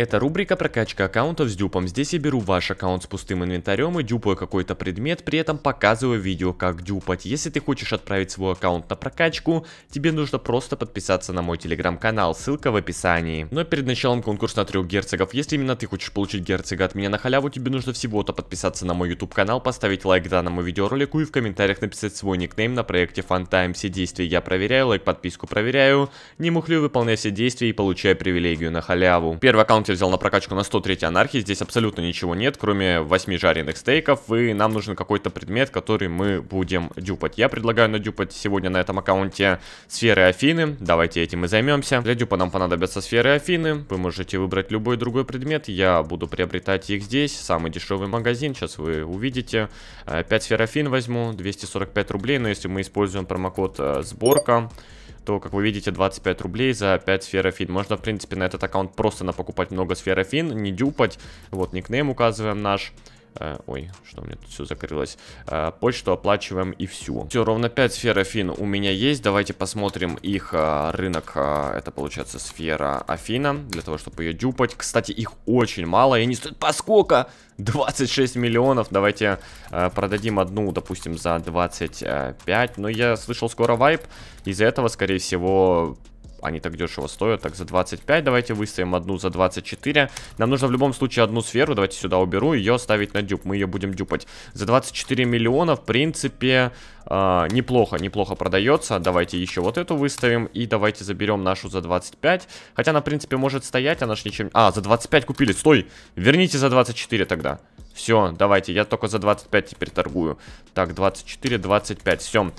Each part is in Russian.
Это рубрика прокачка аккаунтов с дюпом. Здесь я беру ваш аккаунт с пустым инвентарем и дюпаю какой-то предмет, при этом показываю видео, как дюпать. Если ты хочешь отправить свой аккаунт на прокачку, тебе нужно просто подписаться на мой телеграм-канал, ссылка в описании. Но ну а перед началом конкурса на трех герцогов, если именно ты хочешь получить герцога от меня на халяву, тебе нужно всего-то подписаться на мой YouTube канал, поставить лайк данному видеоролику и в комментариях написать свой никнейм на проекте FunTime. Все действия я проверяю, лайк, подписку проверяю, не мухлю, выполняю все действия и получаю привилегию на халяву. Первый аккаунт я взял на прокачку на 103 анархии, здесь абсолютно ничего нет, кроме 8 жареных стейков, и нам нужен какой-то предмет, который мы будем дюпать. Я предлагаю надюпать сегодня на этом аккаунте сферы Афины, давайте этим и займемся. Для дюпа нам понадобятся сферы Афины, вы можете выбрать любой другой предмет, я буду приобретать их здесь, самый дешевый магазин, сейчас вы увидите. 5 э, сфер Афин возьму, 245 рублей, но если мы используем промокод э, сборка, то, как вы видите, 25 рублей за 5 сферофин. Можно, в принципе, на этот аккаунт просто напокупать много сферофин, не дюпать. Вот никнейм указываем наш. Э, ой, что у меня тут все закрылось. Э, почту оплачиваем и всю. Все, ровно 5 сфер Афин у меня есть. Давайте посмотрим их э, рынок. Это получается сфера Афина. Для того, чтобы ее дюпать. Кстати, их очень мало. И они стоят поскольку 26 миллионов. Давайте продадим одну, допустим, за 25. Но я слышал скоро вайп. Из-за этого, скорее всего, они так дешево стоят. Так, за 25 давайте выставим одну за 24. Нам нужно в любом случае одну сферу. Давайте сюда уберу, ее ставить на дюп. Мы ее будем дюпать. За 24 миллиона, в принципе, э, неплохо, неплохо продается. Давайте еще вот эту выставим. И давайте заберем нашу за 25. Хотя она, в принципе, может стоять, она же ничем... А, за 25 купили, стой! Верните за 24 тогда. Все, давайте, я только за 25 теперь торгую. Так, 24, 25, все.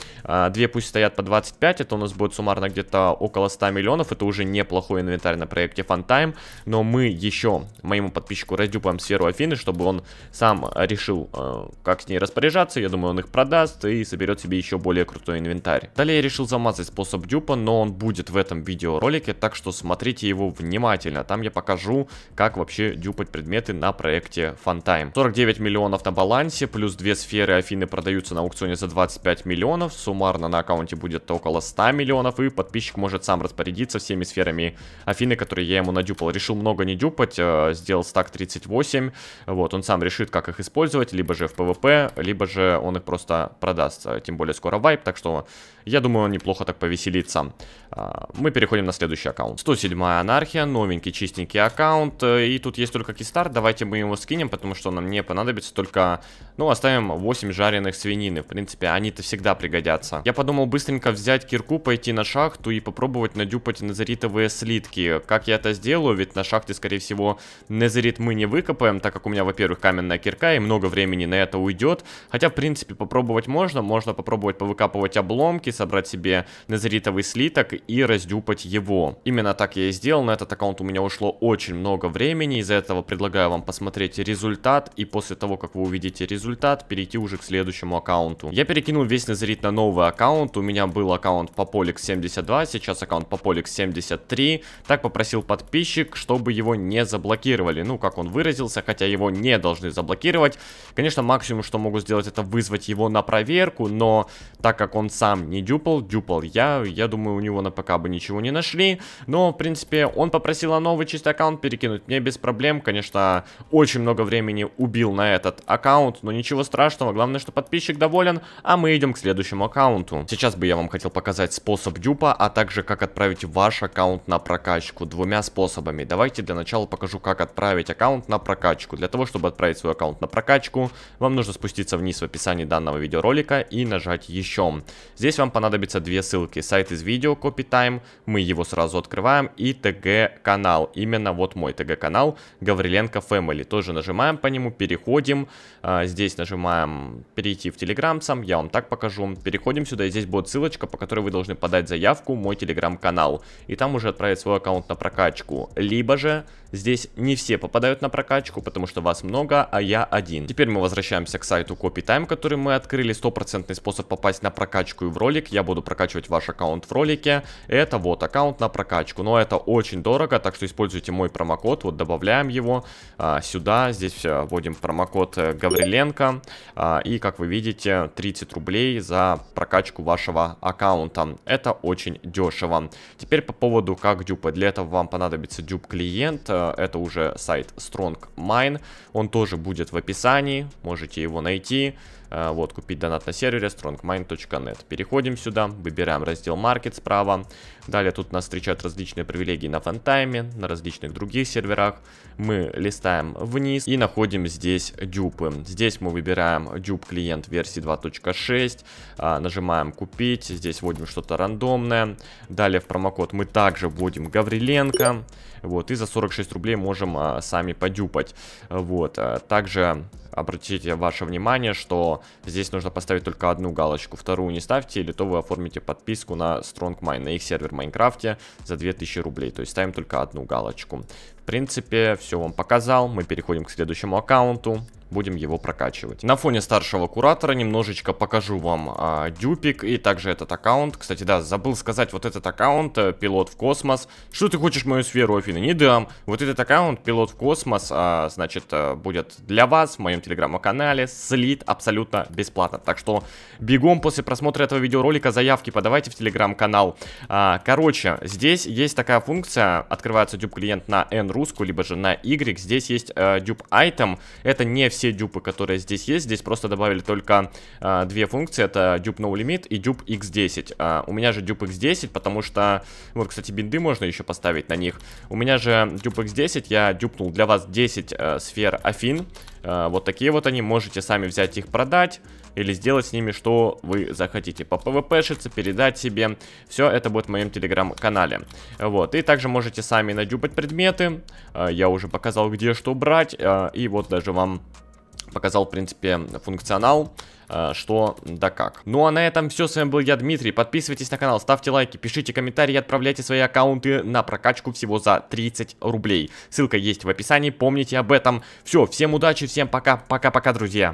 две пусть стоят по 25, это у нас будет суммарно где-то около 100 миллионов. Это уже неплохой инвентарь на проекте FunTime. Но мы еще моему подписчику раздюпаем сферу Афины, чтобы он сам решил, э, как с ней распоряжаться. Я думаю, он их продаст и соберет себе еще более крутой инвентарь. Далее я решил замазать способ дюпа, но он будет в этом видеоролике, так что смотрите его внимательно. Там я покажу, как вообще дюпать предметы на проекте FunTime. 49 миллионов на балансе, плюс две сферы Афины продаются на аукционе за 25 миллионов. Суммарно на аккаунте будет около 100 миллионов, и подписчик может сам распорядиться всеми сферами Афины, которые я ему надюпал. Решил много не дюпать, э, сделал стак 38. Вот, он сам решит, как их использовать, либо же в ПВП, либо же он их просто продаст. Э, тем более скоро вайп, так что я думаю, он неплохо так повеселится. Э, мы переходим на следующий аккаунт. 107 анархия, новенький чистенький аккаунт, и тут есть только кистар, давайте мы его скинем, потому что нам не понадобится только, ну, оставим 8 жареных свинины. В принципе, они-то всегда пригодятся. Я подумал быстренько взять кирку, пойти на шахту и попробовать надюпать назаритовые слитки. Как я это сделаю? Ведь на шахте, скорее всего, назарит мы не выкопаем, так как у меня, во-первых, каменная кирка и много времени на это уйдет. Хотя, в принципе, попробовать можно. Можно попробовать повыкапывать обломки, собрать себе назаритовый слиток и раздюпать его. Именно так я и сделал. На этот аккаунт у меня ушло очень много времени. Из-за этого предлагаю вам посмотреть результат и после того, как вы увидите результат, перейти уже к следующему аккаунту. Я перекинул весь Назарит на новый аккаунт, у меня был аккаунт Пополик 72, сейчас аккаунт Пополик 73. Так попросил подписчик, чтобы его не заблокировали, ну как он выразился, хотя его не должны заблокировать. Конечно, максимум, что могу сделать, это вызвать его на проверку, но так как он сам не дюпал, дюпал я, я думаю, у него на ПК бы ничего не нашли. Но, в принципе, он попросил на новый чистый аккаунт перекинуть мне без проблем. Конечно, очень много времени убил убил на этот аккаунт, но ничего страшного, главное, что подписчик доволен, а мы идем к следующему аккаунту. Сейчас бы я вам хотел показать способ дюпа, а также как отправить ваш аккаунт на прокачку двумя способами. Давайте для начала покажу, как отправить аккаунт на прокачку. Для того, чтобы отправить свой аккаунт на прокачку, вам нужно спуститься вниз в описании данного видеоролика и нажать еще. Здесь вам понадобится две ссылки. Сайт из видео CopyTime, мы его сразу открываем и ТГ канал. Именно вот мой ТГ канал Гавриленко Family. Тоже нажимаем по нему, переходим, а, здесь нажимаем перейти в телеграм сам, я вам так покажу. Переходим сюда, и здесь будет ссылочка, по которой вы должны подать заявку, мой телеграм канал и там уже отправить свой аккаунт на прокачку. Либо же здесь не все попадают на прокачку, потому что вас много, а я один. Теперь мы возвращаемся к сайту CopyTime, который мы открыли, стопроцентный способ попасть на прокачку и в ролик, я буду прокачивать ваш аккаунт в ролике, это вот аккаунт на прокачку, но это очень дорого, так что используйте мой промокод, вот добавляем его а, сюда, здесь все вводим вводим промокод э, Гавриленко. А, и, как вы видите, 30 рублей за прокачку вашего аккаунта. Это очень дешево. Теперь по поводу как дюпать. Для этого вам понадобится дюп клиент. Э, это уже сайт Strong Mine. Он тоже будет в описании. Можете его найти. Э, вот, купить донат на сервере strongmind.net. Переходим сюда, выбираем раздел Market справа. Далее тут нас встречают различные привилегии на фантайме, на различных других серверах. Мы листаем вниз и находим здесь дюпы. Здесь мы выбираем дюп клиент версии 2.6, э, нажимаем купить, здесь вводим что-то рандомное. Далее в промокод мы также вводим Гавриленко, вот, и за 46 рублей можем э, сами подюпать. Вот, также обратите ваше внимание, что здесь нужно поставить только одну галочку. Вторую не ставьте, или то вы оформите подписку на StrongMine, на их сервер в Майнкрафте за 2000 рублей. То есть ставим только одну галочку. В принципе, все вам показал. Мы переходим к следующему аккаунту. Будем его прокачивать. На фоне старшего куратора немножечко покажу вам а, дюпик и также этот аккаунт. Кстати, да, забыл сказать, вот этот аккаунт, э, пилот в космос. Что ты хочешь мою сферу, Афина? Не дам. Вот этот аккаунт, пилот в космос, а, значит, э, будет для вас в моем телеграм-канале. Слит абсолютно бесплатно. Так что бегом после просмотра этого видеоролика заявки подавайте в телеграм-канал. А, короче, здесь есть такая функция, открывается дюп клиент на N русскую, либо же на Y. Здесь есть э, дюб item. Это не все дюпы, которые здесь есть. Здесь просто добавили только э, две функции. Это дюб no limit и дюб x10. Э, у меня же дюб x10, потому что... Вот, кстати, бинды можно еще поставить на них. У меня же дюб x10. Я дюпнул для вас 10 э, сфер Афин. Э, вот такие вот они. Можете сами взять их продать или сделать с ними, что вы захотите. По пвпшиться, передать себе. Все это будет в моем телеграм-канале. Вот. И также можете сами надюпать предметы. Э, я уже показал, где что брать. Э, и вот даже вам показал, в принципе, функционал э, что да как. Ну а на этом все, с вами был я, Дмитрий. Подписывайтесь на канал, ставьте лайки, пишите комментарии, отправляйте свои аккаунты на прокачку всего за 30 рублей. Ссылка есть в описании, помните об этом. Все, всем удачи, всем пока, пока-пока, друзья.